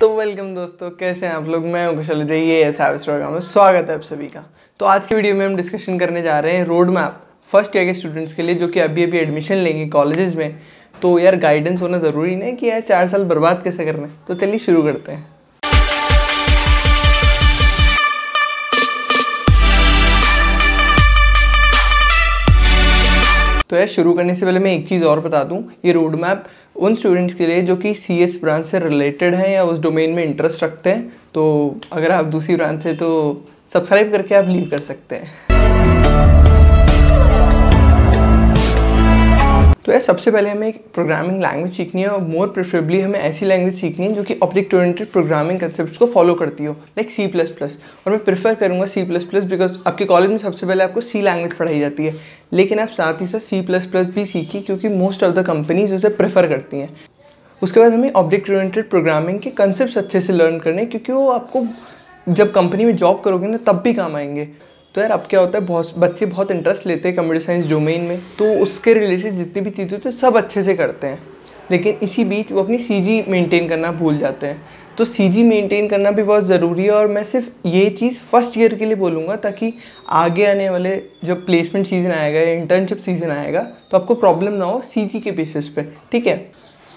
तो वेलकम दोस्तों कैसे हैं आप लोग मैं कुशल ये है साविस प्रोग्राम में स्वागत है आप सभी का तो आज की वीडियो में हम डिस्कशन करने जा रहे हैं रोड मैप फर्स्ट ईयर के स्टूडेंट्स के लिए जो कि अभी अभी एडमिशन लेंगे कॉलेजेस में तो यार गाइडेंस होना ज़रूरी नहीं कि यार चार साल बर्बाद कैसे करना है तो चलिए शुरू करते हैं तो यार शुरू करने से पहले मैं एक चीज़ और बता दूँ ये रोड मैप उन स्टूडेंट्स के लिए जो कि सी एस ब्रांच से रिलेटेड हैं या उस डोमेन में इंटरेस्ट रखते हैं तो अगर आप दूसरी ब्रांच से तो सब्सक्राइब करके आप लीव कर सकते हैं तो यार सबसे पहले हमें एक प्रोग्रामिंग लैंग्वेज सीखनी है और मोर प्रेफरेबली हमें ऐसी लैंग्वेज सीखनी है जो कि ऑब्जेक्ट ओरिएंटेड प्रोग्रामिंग कंसेप्ट को फॉलो करती हो लाइक सी प्लस प्लस और मैं प्रेफर करूँगा सी प्लस प्लस बिकॉज आपके कॉलेज में सबसे पहले आपको सी लैंग्वेज पढ़ाई जाती है लेकिन आप साथ ही साथ सी प्लस प्लस भी सीखिए क्योंकि मोस्ट ऑफ द कंपनीज उसे प्रेफर करती हैं उसके बाद हमें ऑब्जेक्ट ओरिएंटेड प्रोग्रामिंग के कंसेप्ट अच्छे से लर्न करने क्योंकि वो आपको जब कंपनी में जॉब करोगे ना तब भी काम आएंगे तो यार अब क्या होता है बहुत बच्चे बहुत इंटरेस्ट लेते हैं कंप्यूटर साइंस डोमेन में तो उसके रिलेटेड जितनी भी चीज़ें होती है सब अच्छे से करते हैं लेकिन इसी बीच वो अपनी सी जी मेनटेन करना भूल जाते हैं तो सी जी मेनटेन करना भी बहुत ज़रूरी है और मैं सिर्फ ये चीज़ फर्स्ट ईयर के लिए बोलूँगा ताकि आगे आने वाले जब प्लेसमेंट सीज़न आएगा या इंटर्नशिप सीज़न आएगा तो आपको प्रॉब्लम ना हो सी जी के बेसिस पे ठीक है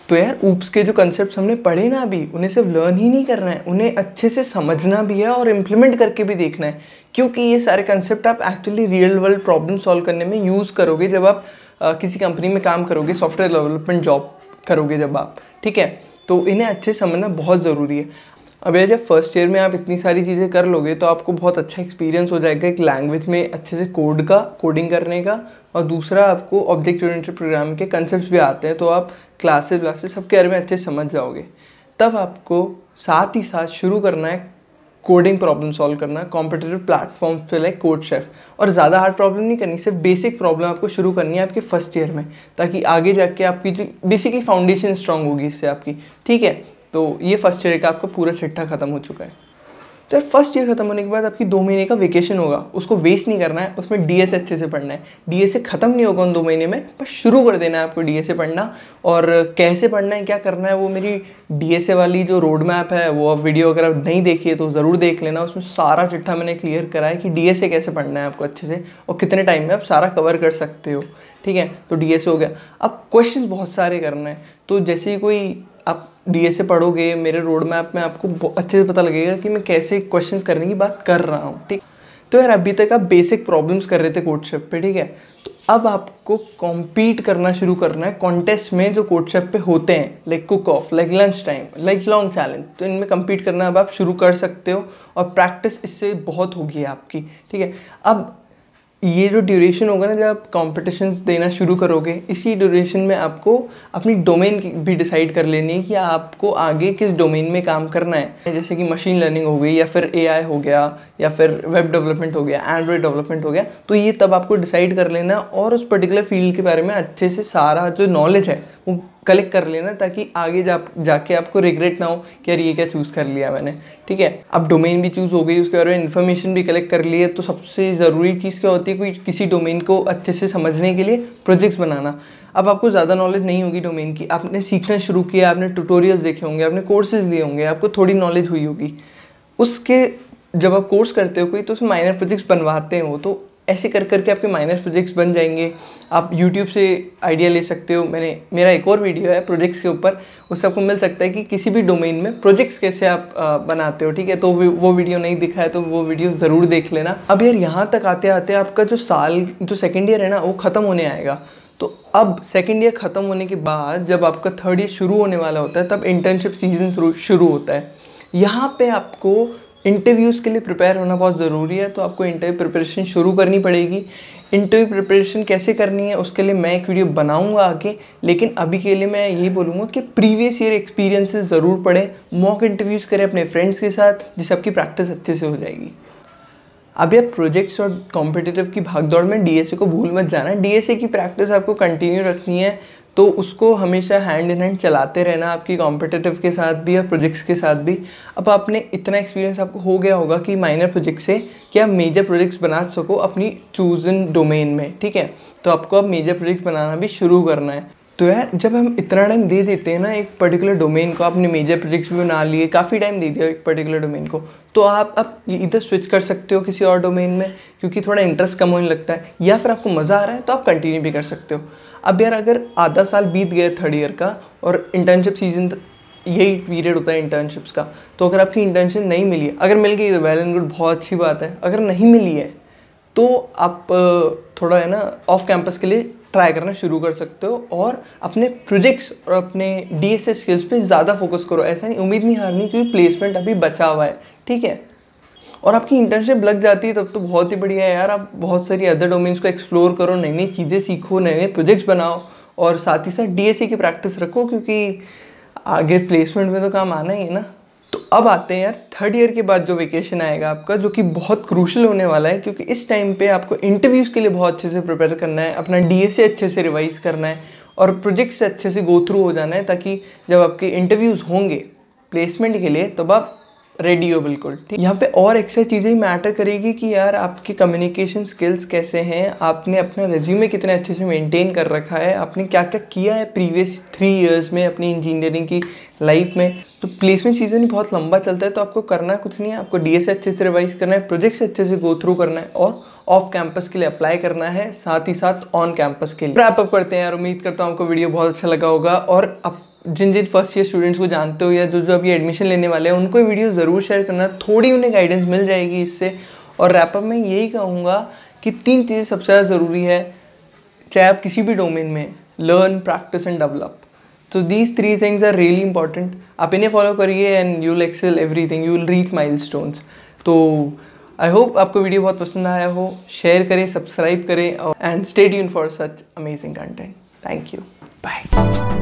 तो यार ऊप्स के जो कंसेप्ट हमने पढ़े ना अभी उन्हें सिर्फ लर्न ही नहीं करना है उन्हें अच्छे से समझना भी है और इम्प्लीमेंट करके भी देखना है क्योंकि ये सारे कंसेप्ट आप actually real world problem solve करने में यूज़ करोगे जब आप आ, किसी कंपनी में काम करोगे सॉफ्टवेयर डेवलपमेंट जॉब करोगे जब आप ठीक है तो इन्हें अच्छे समझना बहुत ज़रूरी है अब यार जब फर्स्ट ईयर में आप इतनी सारी चीज़ें कर लोगे तो आपको बहुत अच्छा एक्सपीरियंस हो जाएगा एक लैंग्वेज में अच्छे से कोड का कोडिंग करने का और दूसरा आपको ऑब्जेक्ट ओरिएंटेड प्रोग्राम के कंसेप्ट भी आते हैं तो आप क्लासेस व्लासेस सबके बारे में अच्छे समझ जाओगे तब आपको साथ ही साथ शुरू करना है कोडिंग प्रॉब्लम सॉल्व करना कॉम्पिटेटिव प्लेटफॉर्म पे लाइक कोड शेफ और ज़्यादा हार्ड प्रॉब्लम नहीं करनी सिर्फ बेसिक प्रॉब्लम आपको शुरू करनी है आपके फर्स्ट ईयर में ताकि आगे जाके आपकी जो बेसिकली फाउंडेशन स्ट्रांग होगी इससे आपकी ठीक है तो ये फर्स्ट ईयर का आपका पूरा चिट्ठा खत्म हो चुका है तो यार फर्स्ट ईयर खत्म होने के बाद आपकी दो महीने का वेकेशन होगा उसको वेस्ट नहीं करना है उसमें डी एस अच्छे से पढ़ना है डी एस खत्म नहीं होगा उन दो महीने में बस शुरू कर देना है आपको डी एस पढ़ना और कैसे पढ़ना है क्या करना है वो मेरी डी एस वाली जो रोड मैप है वो आप वीडियो अगर आप नहीं देखिए तो ज़रूर देख लेना उसमें सारा चिट्ठा मैंने क्लियर करा है कि डी कैसे पढ़ना है आपको अच्छे से और कितने टाइम में आप सारा कवर कर सकते हो ठीक है तो डी हो गया अब क्वेश्चन बहुत सारे करने हैं तो जैसे ही कोई आप डी पढ़ोगे मेरे रोड मैप में आपको अच्छे से पता लगेगा कि मैं कैसे क्वेश्चन करने की बात कर रहा हूँ ठीक तो यार अभी तक आप बेसिक प्रॉब्लम्स कर रहे थे कोडशेप पे ठीक है तो अब आपको कॉम्पीट करना शुरू करना है कॉन्टेस्ट में जो कोर्टशेप पे होते हैं like cook off like lunchtime like long challenge तो इनमें कम्पीट करना अब आप शुरू कर सकते हो और प्रैक्टिस इससे बहुत होगी आपकी ठीक है अब ये जो ड्यूरेशन होगा ना जब आप कॉम्पिटिशन्स देना शुरू करोगे इसी ड्यूरेशन में आपको अपनी डोमेन भी डिसाइड कर लेनी है कि आपको आगे किस डोमेन में काम करना है जैसे कि मशीन लर्निंग हो गई या फिर ए हो गया या फिर वेब डेवलपमेंट हो गया एंड्रॉयड डेवलपमेंट हो गया तो ये तब आपको डिसाइड कर लेना और उस पर्टिकुलर फील्ड के बारे में अच्छे से सारा जो नॉलेज है वो कलेक्ट कर लेना ताकि आगे जा जाके आपको रिग्रेट ना हो कि यार ये क्या चूज़ कर लिया मैंने ठीक है अब डोमेन भी चूज़ हो गई उसके बारे में इन्फॉर्मेशन भी कलेक्ट कर ली है तो सबसे ज़रूरी चीज़ क्या होती है कोई किसी डोमेन को अच्छे से समझने के लिए प्रोजेक्ट्स बनाना अब आपको ज़्यादा नॉलेज नहीं होगी डोमेन की आपने सीखना शुरू किया आपने ट्यूटोरियल्स देखे होंगे आपने कोर्सेज लिए होंगे आपको थोड़ी नॉलेज हुई होगी उसके जब आप कोर्स करते हो कोई तो उसमें माइनर प्रोजेक्ट्स बनवाते हो तो ऐसे कर करके आपके माइनस प्रोजेक्ट्स बन जाएंगे आप यूट्यूब से आइडिया ले सकते हो मैंने मेरा एक और वीडियो है प्रोजेक्ट्स के ऊपर उससे आपको मिल सकता है कि किसी भी डोमेन में प्रोजेक्ट्स कैसे आप आ, बनाते हो ठीक है तो वो वीडियो नहीं दिखा है तो वो वीडियो ज़रूर देख लेना अब यार यहाँ तक आते आते आपका जो साल जो सेकेंड ईयर है ना वो ख़त्म होने आएगा तो अब सेकेंड ईयर ख़त्म होने के बाद जब आपका थर्ड ईयर शुरू होने वाला होता है तब इंटर्नशिप सीजन शुरू होता है यहाँ पे आपको इंटरव्यूज़ के लिए प्रिपेयर होना बहुत ज़रूरी है तो आपको इंटरव्यू प्रिपरेशन शुरू करनी पड़ेगी इंटरव्यू प्रिपरेशन कैसे करनी है उसके लिए मैं एक वीडियो बनाऊंगा आगे लेकिन अभी के लिए मैं यही बोलूँगा कि प्रीवियस ईयर एक्सपीरियंसेस ज़रूर पढ़ें मॉक इंटरव्यूज़ करें अपने फ्रेंड्स के साथ जिससे आपकी प्रैक्टिस अच्छे से हो जाएगी अभी आप प्रोजेक्ट्स और कॉम्पिटिटिव की भागदौड़ में डीएसए को भूल मत जाना डीएसए की प्रैक्टिस आपको कंटिन्यू रखनी है तो उसको हमेशा हैंड इन हैंड चलाते रहना आपकी कॉम्पिटेटिव के साथ भी या प्रोजेक्ट्स के साथ भी अब आपने इतना एक्सपीरियंस आपको हो गया होगा कि माइनर प्रोजेक्ट से क्या मेजर प्रोजेक्ट्स बना सको अपनी इन डोमेन में ठीक है तो आपको अब मेजर प्रोजेक्ट बनाना भी शुरू करना है तो यार जब हम इतना टाइम दे देते हैं ना एक पर्टिकुलर डोमेन को आपने मेजर प्रोजेक्ट्स भी बना लिए काफ़ी टाइम दे दिया एक पर्टिकुलर डोमेन को तो आप अब इधर स्विच कर सकते हो किसी और डोमेन में क्योंकि थोड़ा इंटरेस्ट कम होने लगता है या फिर आपको मज़ा आ रहा है तो आप कंटिन्यू भी कर सकते हो अब यार अगर आधा साल बीत गए थर्ड ईयर का और इंटर्नशिप सीजन यही पीरियड होता है इंटर्नशिप्स का तो अगर आपकी इंटर्नशिप नहीं मिली है अगर मिल गई तो वेल एंड गुड बहुत अच्छी बात है अगर नहीं मिली है तो आप थोड़ा है ना ऑफ कैंपस के लिए ट्राई करना शुरू कर सकते हो और अपने प्रोजेक्ट्स और अपने डी एस स्किल्स पे ज़्यादा फोकस करो ऐसा नहीं उम्मीद नहीं हारनी क्योंकि प्लेसमेंट अभी बचा हुआ है ठीक है और आपकी इंटर्नशिप लग जाती है तब तो बहुत ही बढ़िया है यार आप बहुत सारी अदर डोमेन्स को एक्सप्लोर करो नई नई चीज़ें सीखो नए नए प्रोजेक्ट्स बनाओ और साथ ही साथ डी e की प्रैक्टिस रखो क्योंकि आगे प्लेसमेंट में तो काम आना ही है ना तो अब आते हैं यार थर्ड ईयर के बाद जो वेकेशन आएगा आपका जो कि बहुत क्रूशल होने वाला है क्योंकि इस टाइम पे आपको इंटरव्यूज़ के लिए बहुत अच्छे से प्रिपेयर करना है अपना डीएसए अच्छे से रिवाइज करना है और प्रोजेक्ट्स से अच्छे से गो थ्रू हो जाना है ताकि जब आपके इंटरव्यूज़ होंगे प्लेसमेंट के लिए तब आप रेडियो बिल्कुल ठीक यहाँ पे और एक्स्ट्रा चीज़ें मैटर करेगी कि यार आपकी कम्युनिकेशन स्किल्स कैसे हैं आपने अपना रेज्यूमे कितने अच्छे से मेंटेन कर रखा है आपने क्या क्या किया है प्रीवियस थ्री इयर्स में अपनी इंजीनियरिंग की लाइफ में तो प्लेसमेंट सीजन बहुत लंबा चलता है तो आपको करना कुछ नहीं है आपको डी e अच्छे से रिवाइज करना है प्रोजेक्ट्स अच्छे से गो थ्रू करना है और ऑफ कैंपस के लिए अप्लाई करना है साथ ही साथ ऑन कैंपस के लिए रैप अप करते हैं यार उम्मीद करता हूँ आपको वीडियो बहुत अच्छा लगा होगा और अब जिन जिन फर्स्ट ईयर स्टूडेंट्स को जानते हो या जो जो अभी एडमिशन लेने वाले हैं उनको वीडियो ज़रूर शेयर करना थोड़ी उन्हें गाइडेंस मिल जाएगी इससे और रैपअप में यही कहूँगा कि तीन चीज़ें सबसे ज़्यादा ज़रूरी है चाहे आप किसी भी डोमेन में लर्न प्रैक्टिस एंड डेवलप तो these three things are really important आप इन्हें फॉलो करिए and you will excel everything you will reach mile तो आई होप आपको वीडियो बहुत पसंद आया हो शेयर करें सब्सक्राइब करें एंड स्टेड यून for such amazing content thank you bye